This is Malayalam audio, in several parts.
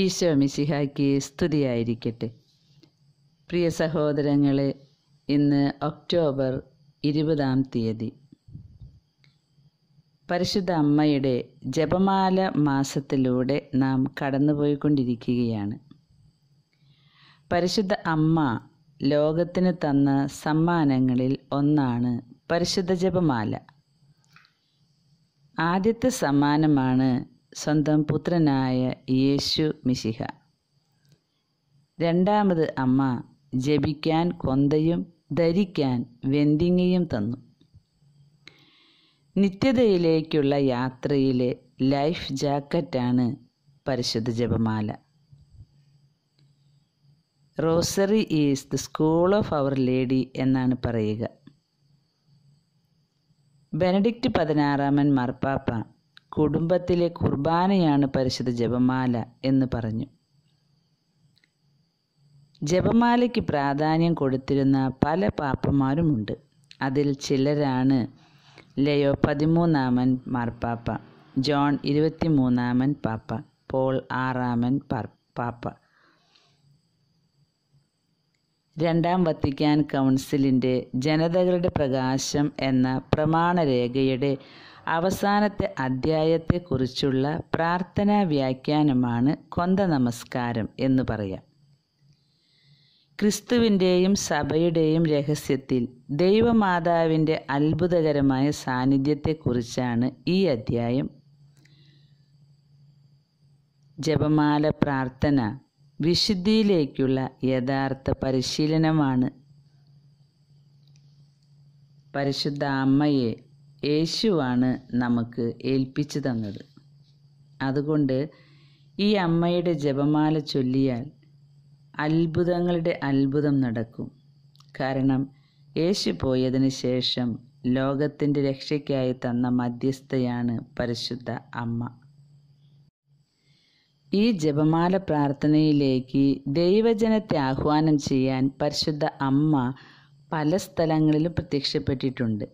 ഈശോ മിശിഹായ്ക്ക് സ്തുതിയായിരിക്കട്ടെ പ്രിയ സഹോദരങ്ങളെ ഇന്ന് ഒക്ടോബർ ഇരുപതാം തീയതി പരിശുദ്ധ അമ്മയുടെ ജപമാല മാസത്തിലൂടെ നാം കടന്നുപോയിക്കൊണ്ടിരിക്കുകയാണ് പരിശുദ്ധ അമ്മ ലോകത്തിന് തന്ന സമ്മാനങ്ങളിൽ ഒന്നാണ് പരിശുദ്ധ ജപമാല ആദ്യത്തെ സമ്മാനമാണ് സ്വന്തം പുത്രനായ യേശു മിശിഹ രണ്ടാമത് അമ്മ ജപിക്കാൻ കൊന്തയും ധരിക്കാൻ വെന്തിങ്ങയും തന്നു നിത്യതയിലേക്കുള്ള യാത്രയിലെ ലൈഫ് ജാക്കറ്റാണ് പരിശുദ്ധ ജപമാല rosary is the school of our lady എന്നാണ് പറയുക ബെനഡിക്റ്റ് പതിനാറാമൻ മാർപ്പാപ്പ കുടുംബത്തിലെ കുർബാനയാണ് പരിശുദ്ധ ജപമാല എന്ന് പറഞ്ഞു ജപമാലയ്ക്ക് പ്രാധാന്യം കൊടുത്തിരുന്ന പല പാപ്പമാരുമുണ്ട് അതിൽ ചിലരാണ് ലയോ പതിമൂന്നാമൻ മാർപ്പാപ്പ ജോൺ ഇരുപത്തിമൂന്നാമൻ പാപ്പ പോൾ ആറാമൻ പാപ്പ രണ്ടാം വത്തിക്കാൻ കൗൺസിലിൻ്റെ ജനതകളുടെ പ്രകാശം എന്ന പ്രമാണരേഖയുടെ അവസാനത്തെ അധ്യായത്തെക്കുറിച്ചുള്ള പ്രാർത്ഥനാ വ്യാഖ്യാനമാണ് കൊന്ത നമസ്കാരം എന്ന് പറയാം ക്രിസ്തുവിൻ്റെയും സഭയുടെയും രഹസ്യത്തിൽ ദൈവമാതാവിൻ്റെ അത്ഭുതകരമായ സാന്നിധ്യത്തെക്കുറിച്ചാണ് ഈ അധ്യായം ജപമാല പ്രാർത്ഥന വിശുദ്ധിയിലേക്കുള്ള യഥാർത്ഥ പരിശീലനമാണ് പരിശുദ്ധ അമ്മയെ യേശുവാണ് നമുക്ക് ഏൽപ്പിച്ചു തന്നത് അതുകൊണ്ട് ഈ അമ്മയുടെ ജപമാല ചൊല്ലിയാൽ അത്ഭുതങ്ങളുടെ അത്ഭുതം നടക്കും കാരണം യേശു പോയതിന് ശേഷം ലോകത്തിൻ്റെ രക്ഷയ്ക്കായി തന്ന മധ്യസ്ഥയാണ് പരിശുദ്ധ അമ്മ ഈ ജപമാല പ്രാർത്ഥനയിലേക്ക് ദൈവജനത്തെ ആഹ്വാനം ചെയ്യാൻ പരിശുദ്ധ അമ്മ പല സ്ഥലങ്ങളിലും പ്രത്യക്ഷപ്പെട്ടിട്ടുണ്ട്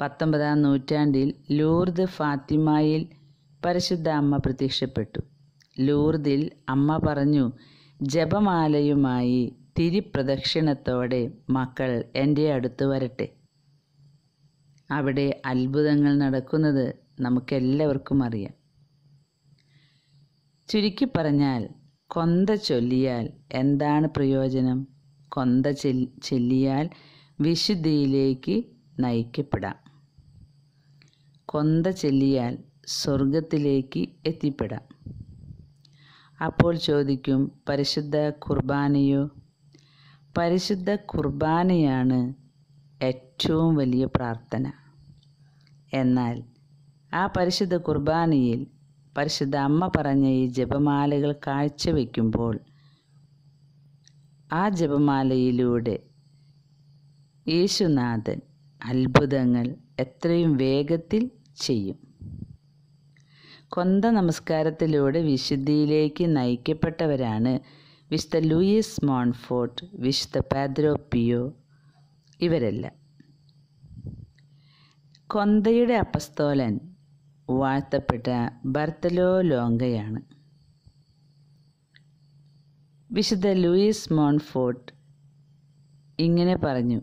പത്തൊമ്പതാം നൂറ്റാണ്ടിൽ ലൂർദ് ഫാത്തിമയിൽ പരിശുദ്ധ അമ്മ പ്രത്യക്ഷപ്പെട്ടു ലൂർദിൽ അമ്മ പറഞ്ഞു ജപമാലയുമായി തിരിപ്രദക്ഷിണത്തോടെ മക്കൾ എൻ്റെ അടുത്ത് വരട്ടെ അവിടെ അത്ഭുതങ്ങൾ നടക്കുന്നത് നമുക്കെല്ലാവർക്കും അറിയാം ചുരുക്കി പറഞ്ഞാൽ കൊന്ത ചൊല്ലിയാൽ എന്താണ് പ്രയോജനം കൊന്ത ചെല്ലിയാൽ വിശുദ്ധിയിലേക്ക് നയിക്കപ്പെടാം കൊന്ത ചെല്ലിയാൽ സ്വർഗത്തിലേക്ക് എത്തിപ്പെടാം അപ്പോൾ ചോദിക്കും പരിശുദ്ധ കുർബാനയോ പരിശുദ്ധ കുർബാനയാണ് ഏറ്റവും വലിയ പ്രാർത്ഥന എന്നാൽ ആ പരിശുദ്ധ കുർബാനയിൽ പരിശുദ്ധ അമ്മ പറഞ്ഞ ഈ ജപമാലകൾ കാഴ്ചവെക്കുമ്പോൾ ആ ജപമാലയിലൂടെ യേശുനാഥൻ അത്ഭുതങ്ങൾ എത്രയും വേഗത്തിൽ ചെയ്യും കൊന്ത നമസ്കാരത്തിലൂടെ വിശുദ്ധിയിലേക്ക് നയിക്കപ്പെട്ടവരാണ് വിശുദ്ധ ലൂയിസ് മോൺഫോർട്ട് വിശുദ്ധ പാദ്രോ പിയോ ഇവരെല്ലാം കൊന്തയുടെ അപസ്തോലൻ വാഴ്ത്തപ്പെട്ട ബർത്തലോ ലോങ്കയാണ് വിശുദ്ധ ലൂയിസ് മോൺഫോർട്ട് ഇങ്ങനെ പറഞ്ഞു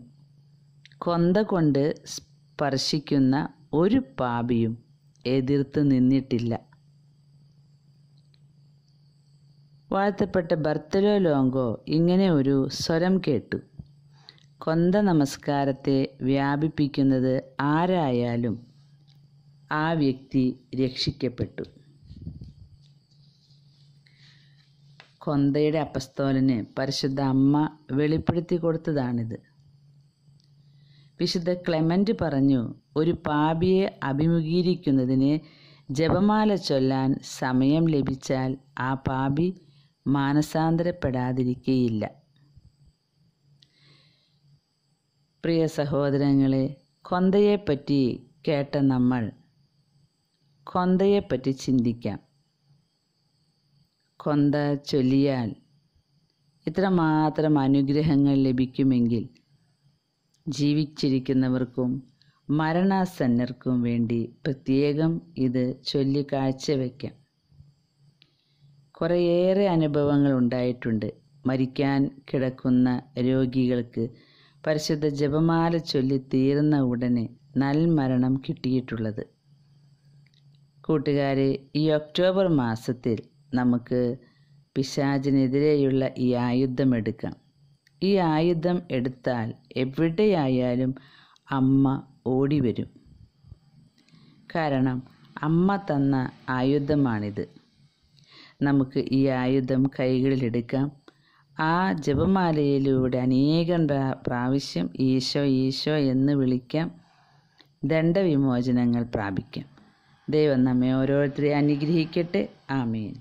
കൊന്ത കൊണ്ട് സ്പർശിക്കുന്ന ഒരു പാപിയും എതിർത്ത് നിന്നിട്ടില്ല വാഴ്ത്തപ്പെട്ട ബർത്തലോ ലോങ്കോ ഇങ്ങനെ ഒരു സ്വരം കേട്ടു കൊന്ത നമസ്കാരത്തെ വ്യാപിപ്പിക്കുന്നത് ആരായാലും ആ വ്യക്തി രക്ഷിക്കപ്പെട്ടു കൊന്തയുടെ അപ്പസ്തോലന് പരിശുദ്ധ അമ്മ വെളിപ്പെടുത്തി കൊടുത്തതാണിത് വിശുദ്ധ ക്ലെമൻ്റ് പറഞ്ഞു ഒരു പാപിയെ അഭിമുഖീകരിക്കുന്നതിന് ജപമാല ചൊല്ലാൻ സമയം ലഭിച്ചാൽ ആ പാപി മാനസാന്തരപ്പെടാതിരിക്കുകയില്ല പ്രിയ സഹോദരങ്ങളെ കൊന്തയെപ്പറ്റി കേട്ട നമ്മൾ കൊന്തയെപ്പറ്റി ചിന്തിക്കാം കൊന്ത ചൊല്ലിയാൽ ഇത്രമാത്രം അനുഗ്രഹങ്ങൾ ലഭിക്കുമെങ്കിൽ ജീവിച്ചിരിക്കുന്നവർക്കും മരണാസന്നർക്കും വേണ്ടി പ്രത്യേകം ഇത് ചൊല്ലി കാഴ്ചവെക്കാം കുറേയേറെ അനുഭവങ്ങൾ ഉണ്ടായിട്ടുണ്ട് മരിക്കാൻ കിടക്കുന്ന രോഗികൾക്ക് പരിശുദ്ധ ജപമാല ചൊല്ലി തീർന്ന ഉടനെ നൽമരണം കിട്ടിയിട്ടുള്ളത് കൂട്ടുകാരെ ഈ ഒക്ടോബർ മാസത്തിൽ നമുക്ക് പിശാചിനെതിരെയുള്ള ഈ ആയുധമെടുക്കാം ഈ ആയുധം എടുത്താൽ എവിടെയായാലും അമ്മ ഓടിവരും കാരണം അമ്മ തന്ന ആയുധമാണിത് നമുക്ക് ഈ ആയുധം കൈകളിലെടുക്കാം ആ ജപമാലയിലൂടെ അനേകം പ്രാവശ്യം ഈശോ ഈശോ എന്ന് വിളിക്കാം ദണ്ഡവിമോചനങ്ങൾ പ്രാപിക്കാം ദൈവം നമ്മെ ഓരോരുത്തരെ അനുഗ്രഹിക്കട്ടെ ആമീൻ